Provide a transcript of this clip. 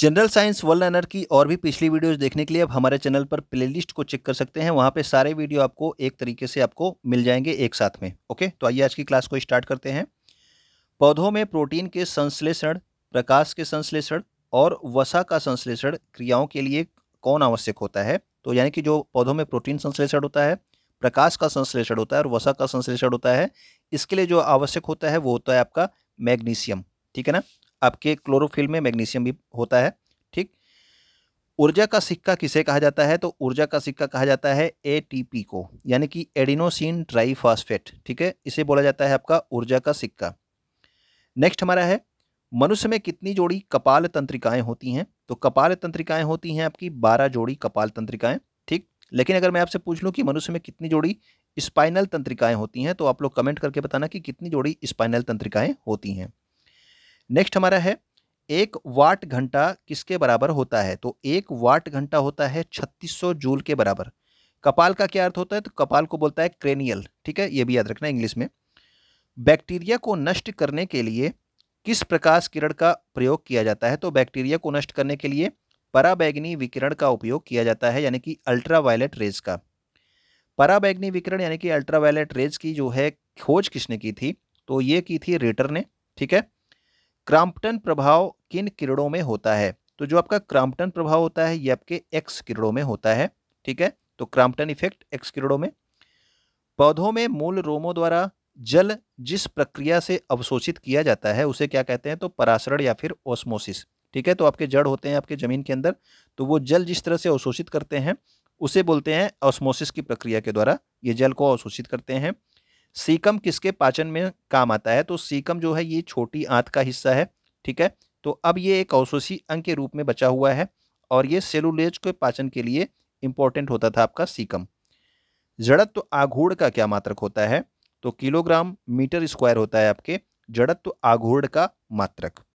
general science world एनर की और भी पिछली वीडियोस देखने के लिए आप हमारे चैनल पर प्लेलिस्ट को चेक कर सकते हैं वहाँ पे सारे वीडियो आपको एक तरीके से आपको मिल जाएंगे एक साथ में ओके तो आइए आज की क्लास को स्टार्ट करते हैं पौधों में प्रोटीन के संश्लेषण प्रकाश के संश्लेषण और वसा का संश्लेषण क्रियाओं के लिए कौन आवश्यक होता है तो यानी कि जो पौधों में प्रोटीन संश्लेषण होता है प्रकाश का संश्लेषण होता है और वसा का संश्लेषण होता है इसके लिए जो आवश्यक होता है वो होता है आपका मैग्नीशियम ठीक है ना आपके क्लोरोफिल में मैग्नीशियम भी होता है ठीक ऊर्जा का सिक्का किसे कहा जाता है तो ऊर्जा का सिक्का कहा जाता है एटीपी को यानी कि एडिनोसिन ट्राईफॉस्फेट ठीक है इसे बोला जाता है आपका ऊर्जा का सिक्का नेक्स्ट हमारा है मनुष्य में कितनी जोड़ी कपाल तंत्रिकाएं होती हैं तो कपाल तंत्रिकाएं होती हैं आपकी बारह जोड़ी कपाल तंत्रिकाएं ठीक लेकिन अगर मैं आपसे पूछ लूँ कि मनुष्य में कितनी जोड़ी स्पाइनल तंत्रिकाएं होती हैं तो आप लोग कमेंट करके बताना कि कितनी जोड़ी स्पाइनल तंत्रिकाएं होती हैं नेक्स्ट हमारा है एक वाट घंटा किसके बराबर होता है तो एक वाट घंटा होता है 3600 जूल के बराबर कपाल का क्या अर्थ होता है तो कपाल को बोलता है क्रेनियल ठीक है ये भी याद रखना इंग्लिश में बैक्टीरिया को नष्ट करने के लिए किस प्रकाश किरण का प्रयोग किया जाता है तो बैक्टीरिया को नष्ट करने के लिए पराबैग्नी विकिरण का उपयोग किया जाता है यानी कि अल्ट्रावायलेट रेज का पराबैग्नी विकिरण यानी कि अल्ट्रावायलेट रेज की जो है खोज किसने की थी तो ये की थी रेटर ने ठीक है क्राम्पटन प्रभाव किन किरणों में होता है तो जो आपका क्राम्पटन प्रभाव होता है ये आपके एक्स किरणों में होता है ठीक है तो क्राम्पटन इफेक्ट एक्स किरणों में पौधों में मूल रोमों द्वारा जल जिस प्रक्रिया से अवशोषित किया जाता है उसे क्या कहते हैं तो परासरण या फिर ओस्मोसिस ठीक है तो आपके जड़ होते हैं आपके ज़मीन के अंदर तो वो जल जिस तरह से अवशोषित करते हैं उसे बोलते हैं ऑस्मोसिस की प्रक्रिया के द्वारा ये जल को अवशोषित करते हैं सीकम किसके पाचन में काम आता है तो सीकम जो है ये छोटी आंत का हिस्सा है ठीक है तो अब ये एक अवशोषी अंग के रूप में बचा हुआ है और ये सेलुलेज के पाचन के लिए इंपॉर्टेंट होता था आपका सीकम जड़त्व तो आघोड़ का क्या मात्रक होता है तो किलोग्राम मीटर स्क्वायर होता है आपके जड़त्व तो आघूर्ण का मात्रक